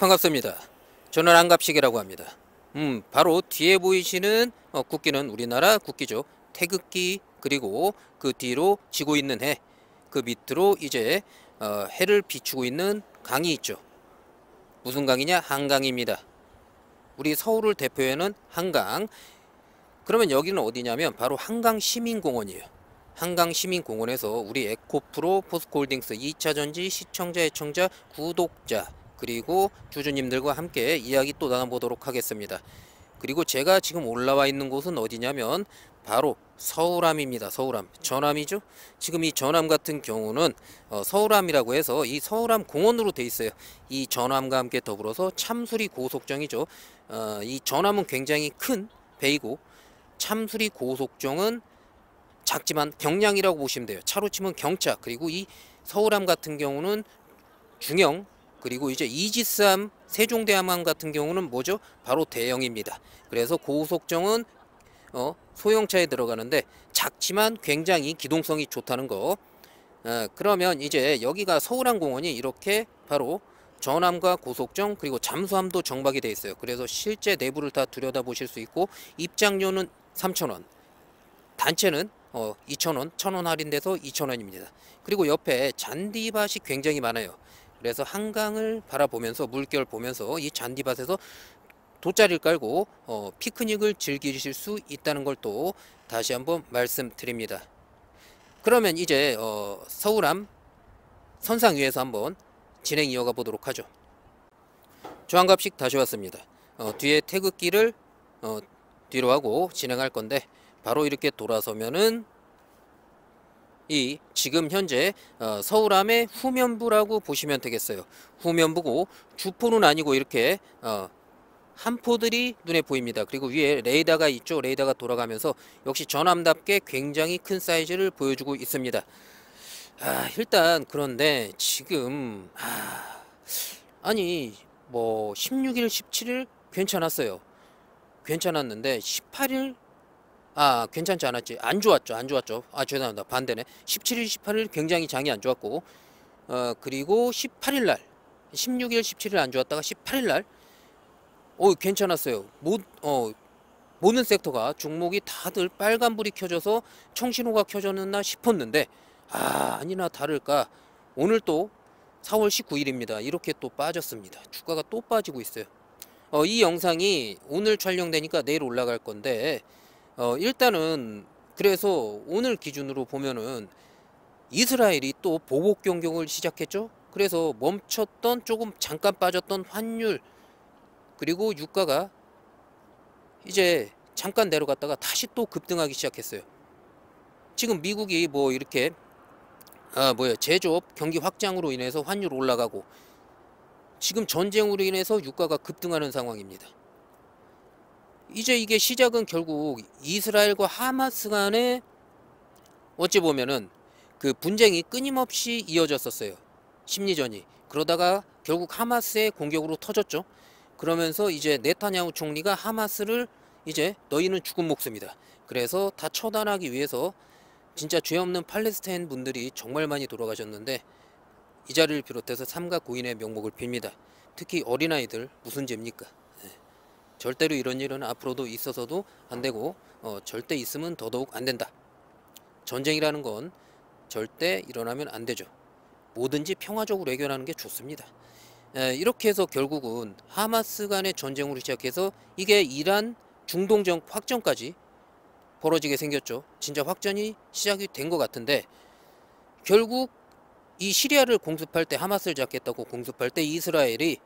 반갑습니다. 저는 안갑식이라고 합니다. 음, 바로 뒤에 보이시는 어, 국기는 우리나라 국기죠. 태극기 그리고 그 뒤로 지고 있는 해, 그 밑으로 이제 어, 해를 비추고 있는 강이 있죠. 무슨 강이냐? 한강입니다. 우리 서울을 대표하는 한강. 그러면 여기는 어디냐면 바로 한강시민공원이에요. 한강시민공원에서 우리 에코프로 포스코홀딩스 2차전지 시청자, 애청자, 구독자 그리고 주주님들과 함께 이야기 또 나눠보도록 하겠습니다. 그리고 제가 지금 올라와 있는 곳은 어디냐면 바로 서울암입니다. 서울암. 전암이죠. 지금 이 전암 같은 경우는 어, 서울암이라고 해서 이 서울암 공원으로 돼 있어요. 이 전암과 함께 더불어서 참수리 고속정이죠. 어, 이 전암은 굉장히 큰 배이고 참수리 고속정은 작지만 경량이라고 보시면 돼요. 차로 치면 경차 그리고 이 서울암 같은 경우는 중형 그리고 이제 이지스함, 세종대왕함 같은 경우는 뭐죠? 바로 대형입니다. 그래서 고속정은 그 어, 소형차에 들어가는데 작지만 굉장히 기동성이 좋다는 거. 어, 그러면 이제 여기가 서울항공원이 이렇게 바로 전함과 고속정 그 그리고 잠수함도 정박이 돼 있어요. 그래서 실제 내부를 다 들여다보실 수 있고 입장료는 3천원 단체는 어, 2천원1 0원 할인돼서 2천원입니다 그리고 옆에 잔디밭이 굉장히 많아요. 그래서 한강을 바라보면서 물결 보면서 이 잔디밭에서 돗자리를 깔고 어, 피크닉을 즐기실 수 있다는 걸 또 다시 한번 말씀드립니다. 그러면 이제 어, 서울암 선상 위에서 한번 진행 이어가 보도록 하죠. 조한갑식 다시 왔습니다. 어, 뒤에 태극기를 어, 뒤로 하고 진행할 건데 바로 이렇게 돌아서면은 이 지금 현재 어, 서울암의 후면부라고 보시면 되겠어요. 후면부고 주포는 아니고 이렇게 한포들이 어, 눈에 보입니다. 그리고 위에 레이더가 있죠. 레이더가 돌아가면서 역시 전함답게 굉장히 큰 사이즈를 보여주고 있습니다. 아, 일단 그런데 지금 아, 아니 뭐 16일, 17일 괜찮았어요. 괜찮았는데 18일 아 괜찮지 않았지 안 좋았죠 안 좋았죠 아 죄송합니다 반대네 17일 18일 굉장히 장이 안 좋았고 어 그리고 18일 날 16일 17일 안 좋았다가 18일 날어 괜찮았어요 못어 모든 섹터가 종목이 다들 빨간불이 켜져서 청신호가 켜졌나 싶었는데 아 아니나 다를까 오늘 또 4월 19일입니다 이렇게 또 빠졌습니다 주가가 또 빠지고 있어요 어, 이 영상이 오늘 촬영되니까 내일 올라갈 건데 어, 일단은 그래서 오늘 기준으로 보면은 이스라엘이 또 보복 경쟁을 시작했죠. 그래서 멈췄던 조금 잠깐 빠졌던 환율 그리고 유가가 이제 잠깐 내려갔다가 다시 또 급등하기 시작했어요. 지금 미국이 뭐 이렇게 아 뭐야 제조업 경기 확장으로 인해서 환율 올라가고 지금 전쟁으로 인해서 유가가 급등하는 상황입니다. 이제 이게 시작은 결국 이스라엘과 하마스 간의 어찌 보면은 그 분쟁이 끊임없이 이어졌었어요. 심리전이. 그러다가 결국 하마스의 공격으로 터졌죠. 그러면서 이제 네타냐후 총리가 하마스를 이제 너희는 죽은 목숨이다. 그래서 다 처단하기 위해서 진짜 죄 없는 팔레스타인 분들이 정말 많이 돌아가셨는데 이 자리를 비롯해서 삼각 고인의 명목을 빕니다. 특히 어린아이들 무슨 죄입니까? 절대로 이런 일은 앞으로도 있어서도 안 되고 어, 절대 있으면 더더욱 안 된다. 전쟁이라는 건 절대 일어나면 안 되죠. 뭐든지 평화적으로 해결하는 게 좋습니다. 에, 이렇게 해서 결국은 하마스 간의 전쟁으로 시작해서 이게 이란 중동정 확전까지 벌어지게 생겼죠. 진짜 확전이 시작이 된 것 같은데 결국 이 시리아를 공습할 때 하마스를 잡겠다고 공습할 때 이스라엘이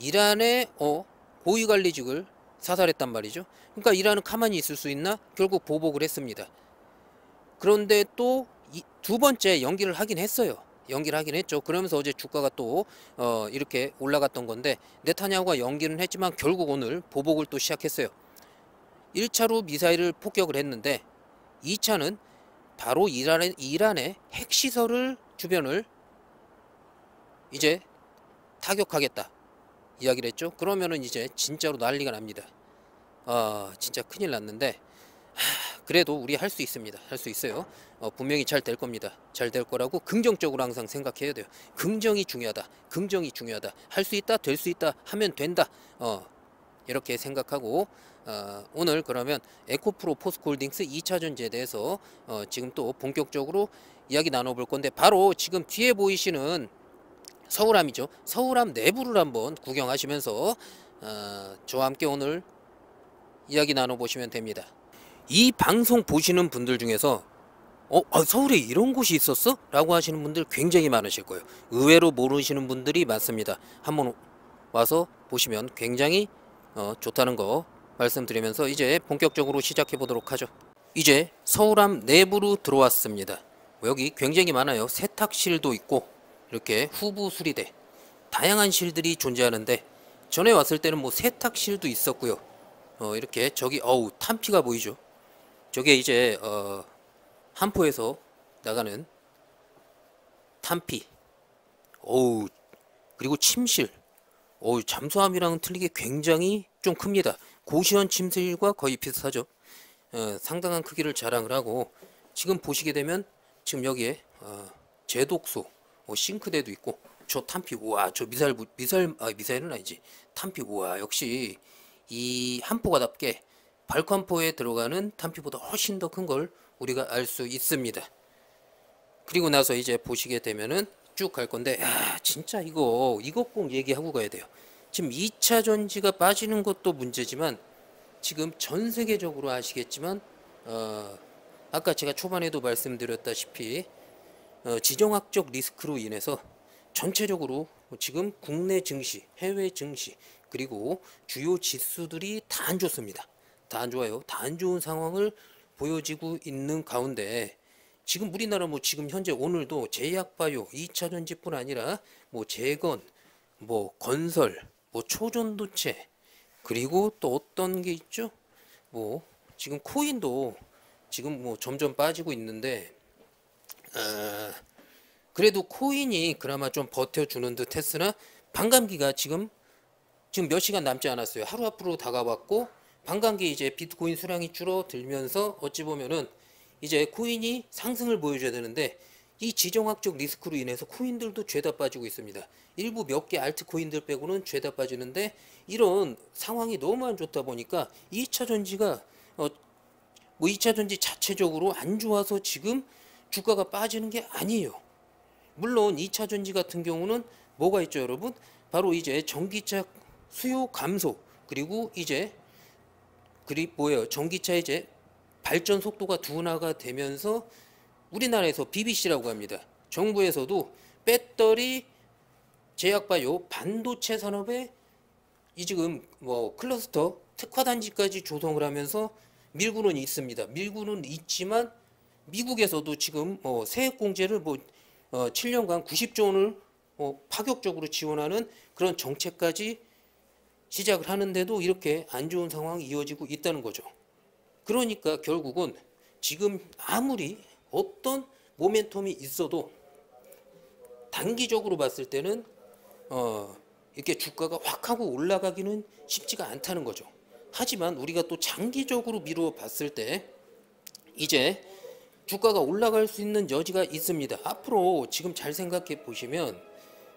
이란의 어, 고위관리직을 사살했단 말이죠. 그러니까 이란은 가만히 있을 수 있나? 결국 보복을 했습니다. 그런데 또 두 번째 연기를 하긴 했어요. 연기를 하긴 했죠. 그러면서 어제 주가가 또 어, 이렇게 올라갔던 건데 네타냐후가 연기는 했지만 결국 오늘 보복을 또 시작했어요. 1차로 미사일을 폭격을 했는데 2차는 바로 이란의, 이란의 핵시설을 주변을 이제 타격하겠다. 이야기를 했죠. 그러면은 이제 진짜로 난리가 납니다. 아 진짜 큰일 났는데 하, 그래도 우리 할 수 있습니다. 할 수 있어요. 어, 분명히 잘 될 겁니다. 잘 될 거라고 긍정적으로 항상 생각해야 돼요. 긍정이 중요하다. 긍정이 중요하다. 할 수 있다. 될 수 있다. 하면 된다. 어, 이렇게 생각하고 어, 오늘 그러면 에코프로 포스콜딩스 2차전지에 대해서 어, 지금 또 본격적으로 이야기 나눠볼 건데 바로 지금 뒤에 보이시는 서울암이죠. 서울암 내부를 한번 구경하시면서 어, 저와 함께 오늘 이야기 나눠보시면 됩니다. 이 방송 보시는 분들 중에서 어, 아, 서울에 이런 곳이 있었어? 라고 하시는 분들 굉장히 많으실 거예요. 의외로 모르시는 분들이 많습니다. 한번 와서 보시면 굉장히 어, 좋다는 거 말씀드리면서 이제 본격적으로 시작해 보도록 하죠. 이제 서울암 내부로 들어왔습니다. 여기 굉장히 많아요. 세탁실도 있고 이렇게 후부 수리대 다양한 실들이 존재하는데 전에 왔을 때는 뭐 세탁실도 있었고요 어, 이렇게 저기 어우 탄피가 보이죠 저게 이제 어, 한포에서 나가는 탄피 어우 그리고 침실 어우 잠수함이랑은 틀리게 굉장히 좀 큽니다 고시원 침실과 거의 비슷하죠 어, 상당한 크기를 자랑을 하고 지금 보시게 되면 지금 여기에 어, 제독소 어, 싱크대도 있고 저탄피 우와 저 미사일 미사일 아, 미사일은 아니지 탄피 우와 역시 이 한포가답게 발칸포에 들어가는 탄피보다 훨씬 더 큰 걸 우리가 알 수 있습니다. 그리고 나서 이제 보시게 되면은 쭉 갈 건데 야 진짜 이거 이거 꼭 얘기하고 가야 돼요. 지금 2차 전지가 빠지는 것도 문제지만 지금 전 세계적으로 아시겠지만 어, 아까 제가 초반에도 말씀드렸다시피 어, 지정학적 리스크로 인해서 전체적으로 지금 국내 증시, 해외 증시, 그리고 주요 지수들이 다 안 좋습니다. 다 안 좋아요. 다 안 좋은 상황을 보여지고 있는 가운데 지금 우리나라 뭐 지금 현재 오늘도 제약바이오, 2차전지뿐 아니라 뭐 재건, 뭐 건설, 뭐 초전도체, 그리고 또 어떤 게 있죠? 뭐 지금 코인도 지금 뭐 점점 빠지고 있는데 어, 그래도 코인이 그나마 좀 버텨주는 듯 했으나 반감기가 지금 지금 몇 시간 남지 않았어요. 하루 앞으로 다가왔고 반감기 이제 비트코인 수량이 줄어들면서 어찌 보면은 이제 코인이 상승을 보여줘야 되는데 이 지정학적 리스크로 인해서 코인들도 죄다 빠지고 있습니다. 일부 몇 개 알트코인들 빼고는 죄다 빠지는데 이런 상황이 너무 안 좋다 보니까 2차 전지가 어, 뭐 2차 전지 자체적으로 안 좋아서 지금 주가가 빠지는 게 아니에요. 물론 2차 전지 같은 경우는 뭐가 있죠, 여러분? 바로 이제 전기차 수요 감소 그리고 이제 그리 뭐예요? 전기차 이제 발전 속도가 둔화가 되면서 우리나라에서 BBC라고 합니다. 정부에서도 배터리 제약바이오 반도체 산업에 이 지금 뭐 클러스터 특화 단지까지 조성을 하면서 밀고는 있습니다. 밀고는 있지만 미국에서도 지금 뭐 세액공제를 뭐 어, 7년간 90조 원을 어, 파격적으로 지원하는 그런 정책까지 시작을 하는데도 이렇게 안 좋은 상황이 이어지고 있다는 거죠. 그러니까 결국은 지금 아무리 어떤 모멘텀이 있어도 단기적으로 봤을 때는 어, 이렇게 주가가 확 하고 올라가기는 쉽지가 않다는 거죠. 하지만 우리가 또 장기적으로 미루어 봤을 때 이제 주가가 올라갈 수 있는 여지가 있습니다. 앞으로 지금 잘 생각해 보시면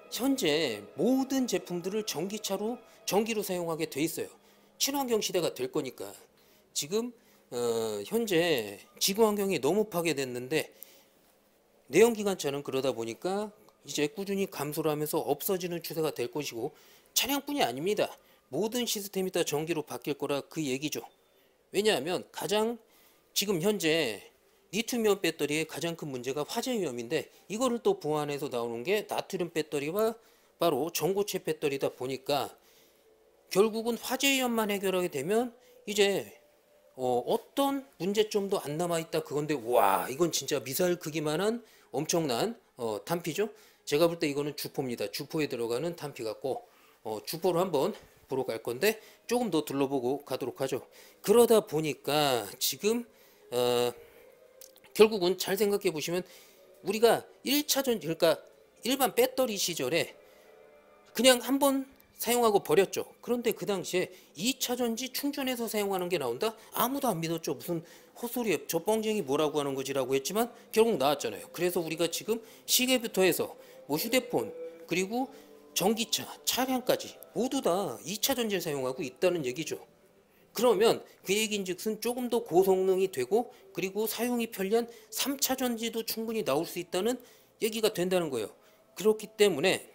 현재 모든 제품들을 전기차로 전기로 사용하게 돼 있어요. 친환경 시대가 될 거니까 지금 어, 현재 지구 환경이 너무 파괴됐는데 내연기관차는 그러다 보니까 이제 꾸준히 감소를 하면서 없어지는 추세가 될 것이고 차량뿐이 아닙니다. 모든 시스템이 다 전기로 바뀔 거라 그 얘기죠. 왜냐하면 가장 지금 현재 리튬이온 배터리의 가장 큰 문제가 화재 위험인데 이거를 또 보완해서 나오는 게 나트륨 배터리와 바로 전고체 배터리다 보니까 결국은 화재 위험만 해결하게 되면 이제 어, 어떤 문제점도 안 남아있다 그건데 와 이건 진짜 미사일 크기만한 엄청난 어, 단피죠 제가 볼 때 이거는 주포입니다 주포에 들어가는 단피 같고 어, 주포로 한번 보러 갈 건데 조금 더 둘러보고 가도록 하죠 그러다 보니까 지금 어, 결국은 잘 생각해 보시면 우리가 1차전 그러니까 일반 배터리 시절에 그냥 한 번 사용하고 버렸죠. 그런데 그 당시에 2차 전지 충전해서 사용하는 게 나온다? 아무도 안 믿었죠. 무슨 헛소리에 저 뻥쟁이 뭐라고 하는 거지라고 했지만 결국 나왔잖아요. 그래서 우리가 지금 시계부터 해서 뭐 휴대폰 그리고 전기차, 차량까지 모두 다 2차 전지를 사용하고 있다는 얘기죠. 그러면 그 얘기인즉슨 조금 더 고성능이 되고 그리고 사용이 편리한 3차 전지도 충분히 나올 수 있다는 얘기가 된다는 거예요. 그렇기 때문에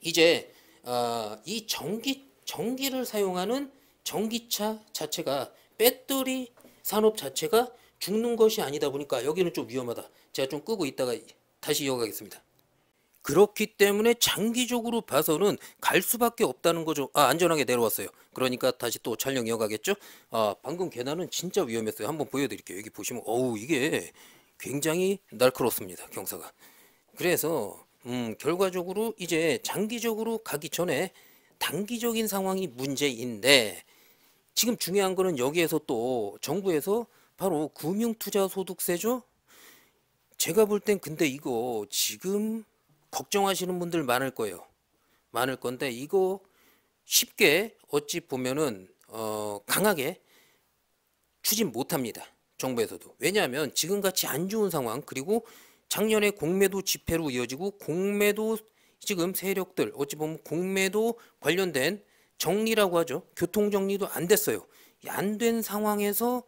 이제 어, 이 전기 전기를 사용하는 전기차 자체가 배터리 산업 자체가 죽는 것이 아니다 보니까 여기는 좀 위험하다. 제가 좀 끄고 있다가 다시 이어가겠습니다. 그렇기 때문에 장기적으로 봐서는 갈 수밖에 없다는 거죠. 아 안전하게 내려왔어요. 그러니까 다시 또 촬영 이어가겠죠. 아 방금 계단은 진짜 위험했어요. 한번 보여드릴게요. 여기 보시면 어우 이게 굉장히 날카롭습니다. 경사가. 그래서 음, 결과적으로 이제 장기적으로 가기 전에 단기적인 상황이 문제인데 지금 중요한 거는 여기에서 또 정부에서 바로 금융투자소득세죠. 제가 볼 땐 근데 이거 지금 걱정하시는 분들 많을 거예요. 많을 건데 이거 쉽게 어찌 보면은 어 강하게 추진 못합니다. 정부에서도. 왜냐하면 지금같이 안 좋은 상황 그리고 작년에 공매도 집회로 이어지고 공매도 지금 세력들 어찌 보면 공매도 관련된 정리라고 하죠. 교통정리도 안 됐어요. 안 된 상황에서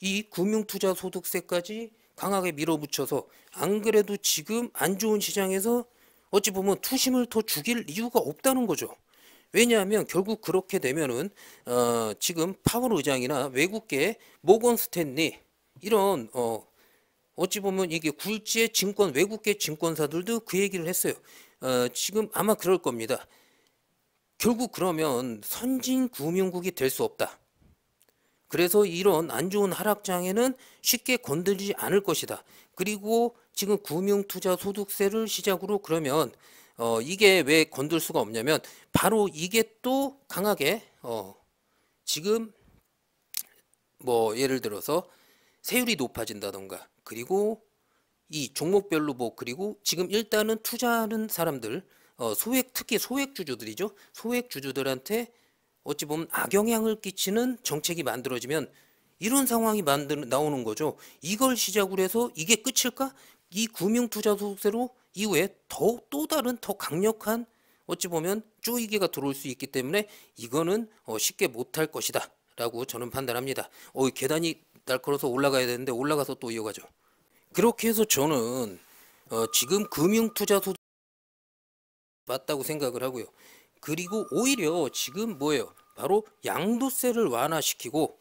이 금융투자소득세까지 강하게 밀어붙여서 안 그래도 지금 안 좋은 시장에서 어찌 보면 투심을 더 죽일 이유가 없다는 거죠. 왜냐하면 결국 그렇게 되면은 어, 지금 파월 의장이나 외국계 모건 스탠리 이런 어, 어찌 보면 이게 굴지의 증권 외국계 증권사들도 그 얘기를 했어요. 어, 지금 아마 그럴 겁니다. 결국 그러면 선진 금융국이 될 수 없다. 그래서 이런 안 좋은 하락장에는 쉽게 건들지 않을 것이다. 그리고 지금 금융투자 소득세를 시작으로 그러면 어 이게 왜 건들 수가 없냐면 바로 이게 또 강하게 어 지금 뭐 예를 들어서 세율이 높아진다던가 그리고 이 종목별로 뭐 그리고 지금 일단은 투자하는 사람들 어 소액 특히 소액 주주들이죠. 소액 주주들한테 어찌 보면 악영향을 끼치는 정책이 만들어지면 이런 상황이 만들 나오는 거죠. 이걸 시작으로 해서 이게 끝일까? 이 금융투자소득세로 이후에 더 또 다른 더 강력한 어찌 보면 쪼이기가 들어올 수 있기 때문에 이거는 어, 쉽게 못할 것이다 라고 저는 판단합니다. 어, 계단이 날카로워서 올라가야 되는데 올라가서 또 이어가죠. 그렇게 해서 저는 어, 지금 금융투자소득 세 맞다고 생각을 하고요. 그리고 오히려 지금 뭐예요? 바로 양도세를 완화시키고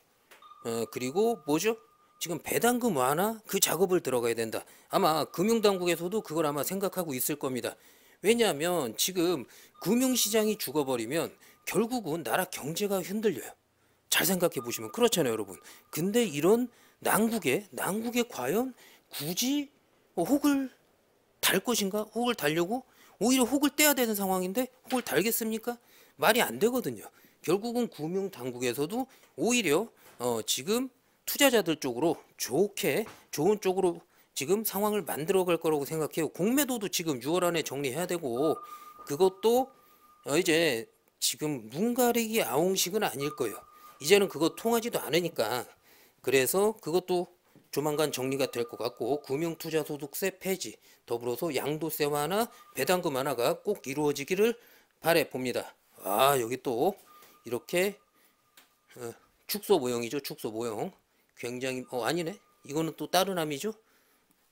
어, 그리고 뭐죠? 지금 배당금 완화 그 작업을 들어가야 된다. 아마 금융당국에서도 그걸 아마 생각하고 있을 겁니다. 왜냐하면 지금 금융시장이 죽어버리면 결국은 나라 경제가 흔들려요. 잘 생각해 보시면 그렇잖아요 여러분. 근데 이런 난국에 난국에 과연 굳이 혹을 달 것인가? 혹을 달려고 오히려 혹을 떼야 되는 상황인데 혹을 달겠습니까? 말이 안 되거든요. 결국은 금융 당국에서도 오히려 어, 지금 투자자들 쪽으로 좋게 좋은 쪽으로 지금 상황을 만들어 갈 거라고 생각해요. 공매도도 지금 6월 안에 정리해야 되고 그것도 어, 이제 지금 눈 가리기 아웅식은 아닐 거예요. 이제는 그거 통하지도 않으니까 그래서 그것도 조만간 정리가 될 것 같고 금융투자소득세 폐지 더불어서 양도세 완화 배당금 완화가 꼭 이루어지기를 바래 봅니다. 아 여기 또 이렇게 어, 축소 모형이죠 축소 모형 굉장히 어 아니네 이거는 또 다른 암이죠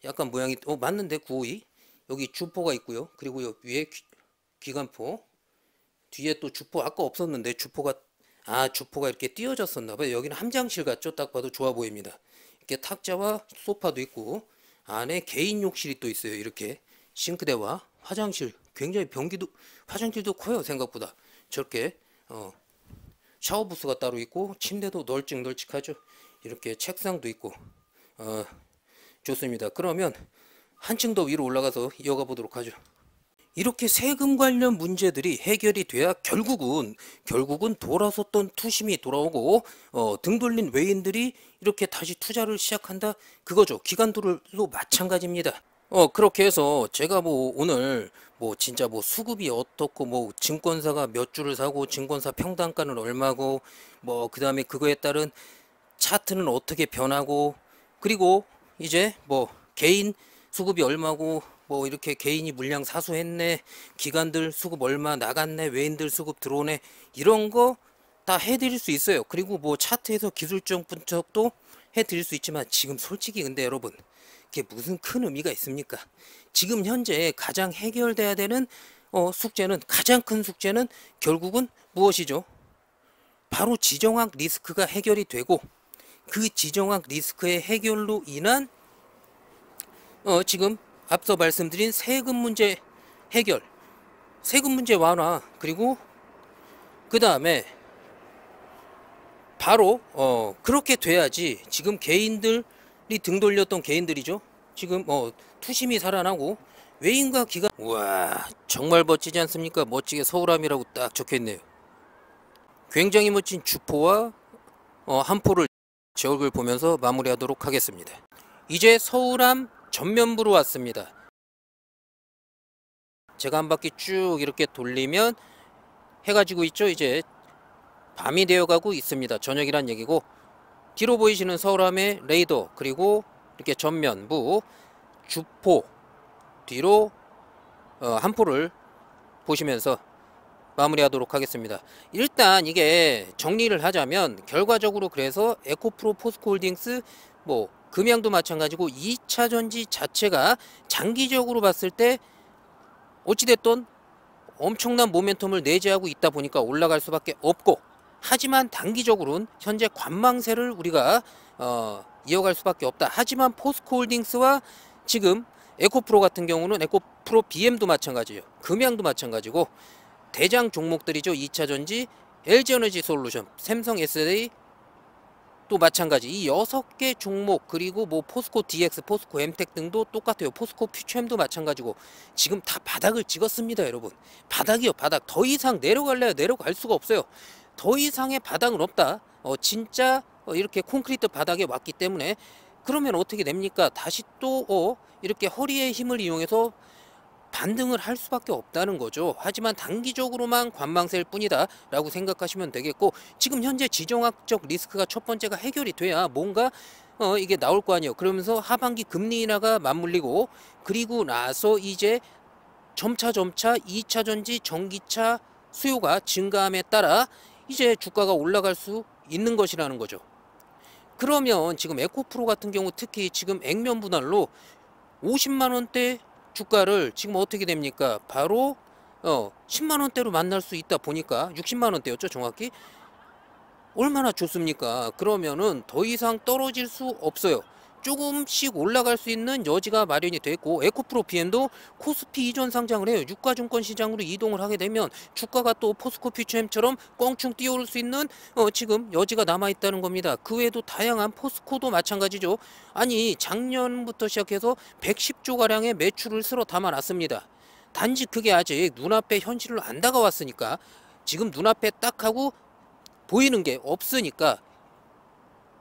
약간 모양이 어 맞는데 구오이 여기 주포가 있고요 그리고 여기 위에 귀, 관포 뒤에 또 주포 아까 없었는데 주포가 아 주포가 이렇게 띄어졌었나봐요 여기는 함장실 같죠 딱 봐도 좋아 보입니다 이렇게 탁자와 소파도 있고 안에 개인 욕실이 또 있어요. 이렇게 싱크대와 화장실 굉장히 변기도 화장실도 커요 생각보다 저렇게 어, 샤워 부스가 따로 있고 침대도 널찍널찍하죠 이렇게 책상도 있고 어, 좋습니다 그러면 한층 더 위로 올라가서 이어가 보도록 하죠 이렇게 세금 관련 문제들이 해결이 돼야 결국은 결국은 돌아섰던 투심이 돌아오고 어, 등 돌린 외인들이 이렇게 다시 투자를 시작한다 그거죠 기간도를도 마찬가지입니다. 어 그렇게 해서 제가 뭐 오늘 뭐 진짜 뭐 수급이 어떻고 뭐 증권사가 몇 주를 사고 증권사 평단가는 얼마고 뭐그 다음에 그거에 따른 차트는 어떻게 변하고 그리고 이제 뭐 개인 수급이 얼마고 뭐 이렇게 개인이 물량 사수했네 기관들 수급 얼마 나갔네 외인들 수급 들어오네 이런 거 다 해드릴 수 있어요 그리고 뭐 차트에서 기술적 분석도 해드릴 수 있지만 지금 솔직히 근데 여러분 그게 무슨 큰 의미가 있습니까 지금 현재 가장 해결돼야 되는 어, 숙제는 가장 큰 숙제는 결국은 무엇이죠 바로 지정학 리스크가 해결이 되고 그 지정학 리스크의 해결로 인한 어, 지금 앞서 말씀드린 세금 문제 해결, 세금 문제 완화, 그리고 그 다음에 바로 어 그렇게 돼야지 지금 개인들이 등 돌렸던 개인들이죠. 지금 어 투심이 살아나고 외인과 기관 와 정말 멋지지 않습니까? 멋지게 서울함이라고 딱 적혀있네요. 굉장히 멋진 주포와 어 한포를 제 얼굴 보면서 마무리하도록 하겠습니다. 이제 서울함 전면부로 왔습니다. 제가 한 바퀴 쭉 이렇게 돌리면 해가 지고 있죠. 이제 밤이 되어가고 있습니다. 저녁이란 얘기고 뒤로 보이시는 서울함의 레이더 그리고 이렇게 전면부 주포 뒤로 어, 한 포를 보시면서 마무리하도록 하겠습니다. 일단 이게 정리를 하자면 결과적으로 그래서 에코프로 포스코홀딩스 뭐 금양도 마찬가지고 2차 전지 자체가 장기적으로 봤을 때어찌됐던 엄청난 모멘텀을 내재하고 있다 보니까 올라갈 수밖에 없고 하지만 단기적으로는 현재 관망세를 우리가 어, 이어갈 수밖에 없다. 하지만 포스코홀딩스와 지금 에코프로 같은 경우는 에코프로 BM도 마찬가지예요. 금양도 마찬가지고 대장 종목들이죠. 2차전지, LG에너지 솔루션, 삼성 SA, 또 마찬가지 이 여섯 개 종목 그리고 뭐 포스코 DX, 포스코 엠텍 등도 똑같아요. 포스코 퓨처엠도 마찬가지고 지금 다 바닥을 찍었습니다, 여러분. 바닥이요, 바닥. 더 이상 내려갈래야 내려갈 수가 없어요. 더 이상의 바닥은 없다. 어, 진짜 어, 이렇게 콘크리트 바닥에 왔기 때문에 그러면 어떻게 됩니까? 다시 또 어, 이렇게 허리의 힘을 이용해서 반등을 할 수밖에 없다는 거죠. 하지만 단기적으로만 관망세일 뿐이다 라고 생각하시면 되겠고 지금 현재 지정학적 리스크가 첫 번째가 해결이 돼야 뭔가 어 이게 나올 거 아니에요. 그러면서 하반기 금리 인하가 맞물리고 그리고 나서 이제 점차 점차 2차 전지 전기차 수요가 증가함에 따라 이제 주가가 올라갈 수 있는 것이라는 거죠. 그러면 지금 에코프로 같은 경우 특히 지금 액면 분할로 50만 원대 주가를 지금 어떻게 됩니까? 바로 어 10만 원대로 만날 수 있다 보니까 60만 원대였죠 정확히 얼마나 좋습니까? 그러면은 더 이상 떨어질 수 없어요. 조금씩 올라갈 수 있는 여지가 마련이 됐고 에코프로피엔도 코스피 이전 상장을 해요. 유가증권 시장으로 이동을 하게 되면 주가가 또 포스코 퓨처엠처럼 껑충 뛰어올수 있는 어, 지금 여지가 남아있다는 겁니다. 그 외에도 다양한 포스코도 마찬가지죠. 아니 작년부터 시작해서 110조가량의 매출을 쓸어 담아놨습니다. 단지 그게 아직 눈앞에 현실로 안 다가왔으니까 지금 눈앞에 딱 하고 보이는 게 없으니까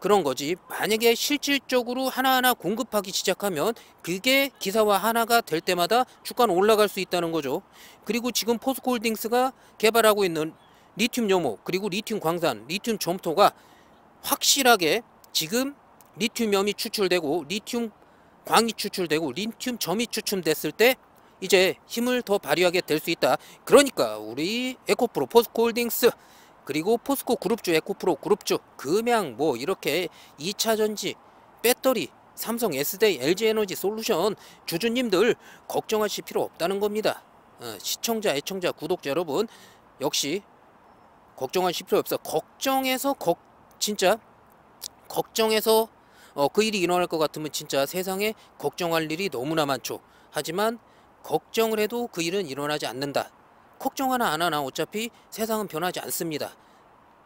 그런 거지 만약에 실질적으로 하나하나 공급하기 시작하면 그게 기사화 하나가 될 때마다 주가는 올라갈 수 있다는 거죠 그리고 지금 포스코홀딩스가 개발하고 있는 리튬 염모 그리고 리튬 광산 리튬 점토가 확실하게 지금 리튬염이 추출되고 리튬 광이 추출되고 리튬 점이 추출됐을 때 이제 힘을 더 발휘하게 될 수 있다 그러니까 우리 에코프로 포스코홀딩스 그리고 포스코 그룹주, 에코프로 그룹주, 금양 뭐 이렇게 2차전지, 배터리, 삼성 S데이, LG에너지 솔루션 주주님들 걱정하실 필요 없다는 겁니다. 어, 시청자, 애청자, 구독자 여러분 역시 걱정하실 필요 없어. 걱정해서 걱 진짜 걱정해서 어, 그 일이 일어날 것 같으면 진짜 세상에 걱정할 일이 너무나 많죠. 하지만 걱정을 해도 그 일은 일어나지 않는다. 걱정 하나 안 하나 어차피 세상은 변하지 않습니다.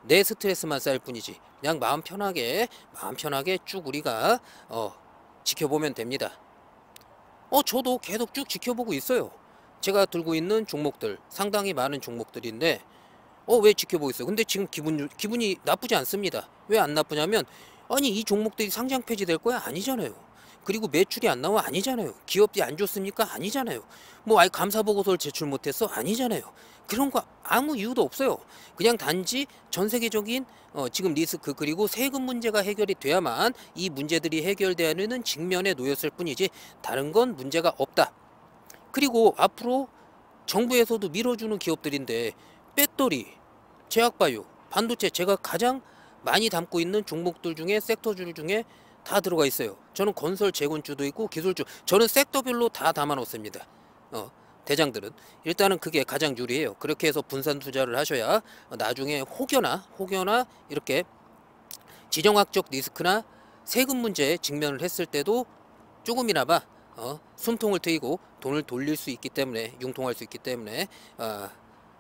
내 스트레스만 쌓일 뿐이지 그냥 마음 편하게 마음 편하게 쭉 우리가 어, 지켜보면 됩니다. 어 저도 계속 쭉 지켜보고 있어요. 제가 들고 있는 종목들 상당히 많은 종목들인데 어 왜 지켜보고 있어요? 근데 지금 기분 기분이 나쁘지 않습니다. 왜 안 나쁘냐면 아니 이 종목들이 상장 폐지될 거야 아니잖아요. 그리고 매출이 안 나와 아니잖아요. 기업이 안 좋습니까? 아니잖아요. 뭐 아예 감사 보고서를 제출 못해서 아니잖아요. 그런 거 아무 이유도 없어요. 그냥 단지 전 세계적인 어, 지금 리스크 그리고 세금 문제가 해결이 돼야만 이 문제들이 해결되는 직면에 놓였을 뿐이지 다른 건 문제가 없다. 그리고 앞으로 정부에서도 밀어주는 기업들인데 배터리, 제약바이오, 반도체 제가 가장 많이 담고 있는 종목들 중에 섹터줄 중에 다 들어가 있어요. 저는 건설 재건주도 있고 기술주 저는 섹터별로 다 담아놓습니다. 어, 대장들은 일단은 그게 가장 유리해요. 그렇게 해서 분산 투자를 하셔야 나중에 혹여나 혹여나 이렇게 지정학적 리스크나 세금 문제에 직면을 했을 때도 조금이나마 어, 숨통을 트이고 돈을 돌릴 수 있기 때문에 융통할 수 있기 때문에 아,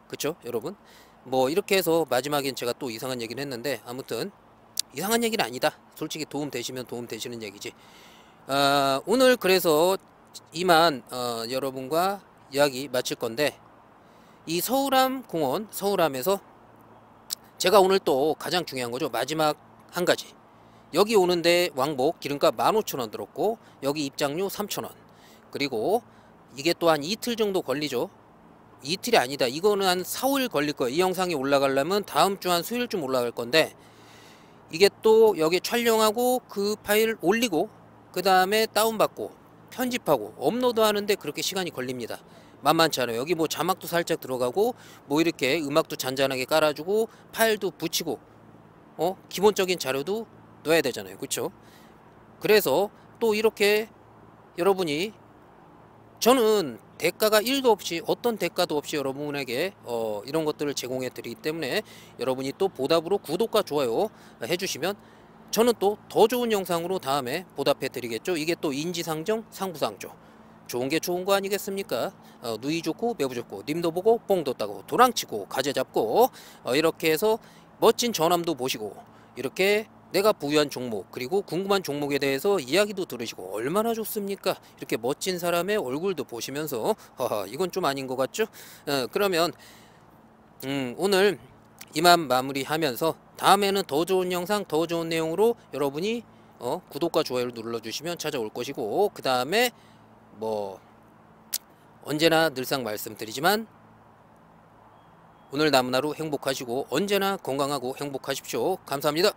그쵸 여러분 뭐 이렇게 해서 마지막엔 제가 또 이상한 얘기를 했는데 아무튼 이상한 얘기는 아니다. 솔직히 도움 되시면 도움 되시는 얘기지. 어, 오늘 그래서 이만 어, 여러분과 이야기 마칠 건데 이 서울암 공원 서울암에서 제가 오늘 또 가장 중요한 거죠. 마지막 한 가지. 여기 오는데 왕복 기름값 15,000원 들었고 여기 입장료 3,000원. 그리고 이게 또한 이틀 정도 걸리죠. 이틀이 아니다. 이거는 한 4일 걸릴 거예요. 이 영상이 올라가려면 다음 주 한 수요일쯤 올라갈 건데 이게 또 여기 촬영하고 그 파일 올리고 그 다음에 다운받고 편집하고 업로드 하는데 그렇게 시간이 걸립니다 만만치 않아요 여기 뭐 자막도 살짝 들어가고 뭐 이렇게 음악도 잔잔하게 깔아주고 파일도 붙이고 어 기본적인 자료도 넣어야 되잖아요 그쵸 그래서 또 이렇게 여러분이 저는 대가가 1도 없이 어떤 대가도 없이 여러분에게 어, 이런 것들을 제공해 드리기 때문에 여러분이 또 보답으로 구독과 좋아요 해주시면 저는 또 더 좋은 영상으로 다음에 보답해 드리겠죠. 이게 또 인지상정 상부상조 좋은 게 좋은 거 아니겠습니까? 어, 누이 좋고 배부 좋고 님도 보고 뽕도 따고 도랑치고 가재 잡고 어, 이렇게 해서 멋진 전함도 보시고 이렇게 내가 부유한 종목 그리고 궁금한 종목에 대해서 이야기도 들으시고 얼마나 좋습니까? 이렇게 멋진 사람의 얼굴도 보시면서 허허 이건 좀 아닌 것 같죠? 어, 그러면 음, 오늘 이만 마무리하면서 다음에는 더 좋은 영상 더 좋은 내용으로 여러분이 어, 구독과 좋아요를 눌러주시면 찾아올 것이고 그 다음에 뭐 언제나 늘상 말씀드리지만 오늘 남은 하루 행복하시고 언제나 건강하고 행복하십시오. 감사합니다.